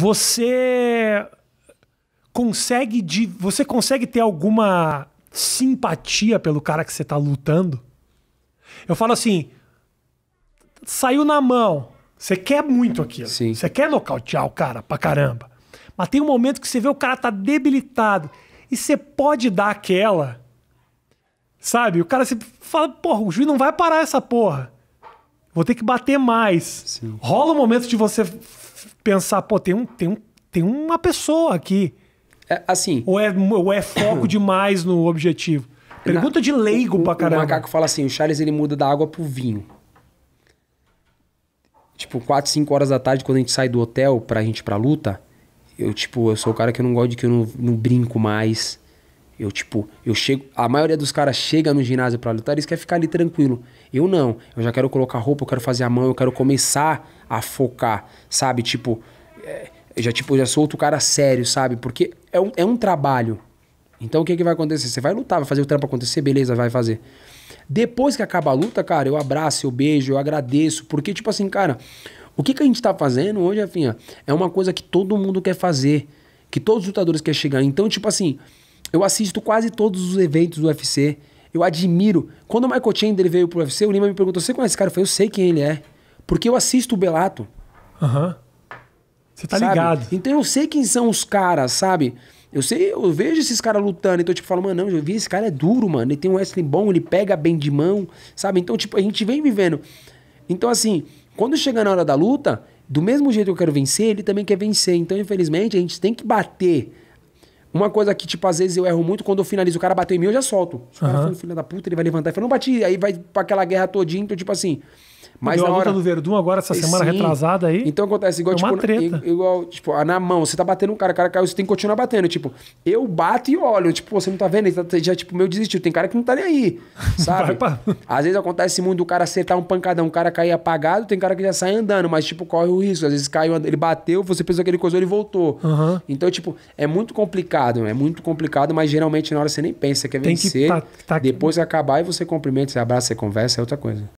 Você consegue de, você consegue ter alguma simpatia pelo cara que você está lutando? Eu falo assim, saiu na mão. Você quer muito aquilo. Sim. Você quer nocautear o cara pra caramba. Mas tem um momento que você vê o cara tá debilitado e você pode dar aquela. Sabe? O cara se fala, porra, o juiz não vai parar essa porra. Vou ter que bater mais. Sim. Rola o um momento de você pensar, pô, tem, um, tem, um, tem uma pessoa aqui. É, assim. Ou é, ou é foco demais no objetivo? Pergunta na, de leigo o, pra caramba. O macaco fala assim: o Charles ele muda da água pro vinho. Tipo, 4, 5 horas da tarde, quando a gente sai do hotel pra gente ir pra luta, eu, tipo, eu sou o cara que eu não gosto de que eu não, não brinco mais. Eu, tipo, eu chego. A maioria dos caras chega no ginásio para lutar, eles querem ficar ali tranquilo. Eu não. Eu já quero colocar roupa, eu quero fazer a mão, eu quero começar a focar, sabe? Tipo. É, já, tipo, já sou outro cara sério, sabe? Porque é um, é um trabalho. Então o que, que vai acontecer? Você vai lutar, vai fazer o trampo acontecer, beleza, vai fazer. Depois que acaba a luta, cara, eu abraço, eu beijo, eu agradeço. Porque, tipo assim, cara, o que, que a gente tá fazendo hoje, Afinha, é uma coisa que todo mundo quer fazer. Que todos os lutadores querem chegar. Então, tipo assim, eu assisto quase todos os eventos do UFC. Eu admiro. Quando o Michael Chandler veio pro UFC, o Lima me perguntou: Você conhece esse cara? Eu falei: Eu sei quem ele é. Porque eu assisto o Belato. Aham. Uhum. Você tá sabe? ligado. Então eu sei quem são os caras, sabe? Eu sei, eu vejo esses caras lutando, então, tipo, falo, mano, não, eu vi, esse cara é duro, mano. Ele tem um wrestling bom, ele pega bem de mão, sabe? Então, tipo, a gente vem vivendo. Então, assim, quando chega na hora da luta, do mesmo jeito que eu quero vencer, ele também quer vencer. Então, infelizmente, a gente tem que bater uma coisa que, tipo, às vezes eu erro muito, quando eu finalizo, o cara bateu em mim, eu já solto. o cara uhum. filho da puta, ele vai levantar e fala, não bati, aí vai pra aquela guerra todinha, então, tipo assim. Mas Deu a hora... luta do Verdun agora, essa semana Sim. retrasada aí. Então acontece, igual, é uma tipo, treta. igual, tipo, na mão, você tá batendo um cara, o cara caiu, você tem que continuar batendo. Tipo, eu bato e olho, tipo, você não tá vendo, ele tá, já, tipo, meu desistiu. Tem cara que não tá nem aí, sabe? Às vezes acontece muito do cara acertar um pancadão, o cara cair apagado, tem cara que já sai andando, mas, tipo, corre o risco. Às vezes caiu, ele bateu, você pensou que ele coisou, ele voltou. Uhum. Então, tipo, é muito complicado complicado, é muito complicado, mas geralmente na hora você nem pensa, quer Tem vencer. Que tá, tá... Depois acabar e você cumprimenta, você abraça, você conversa, é outra coisa.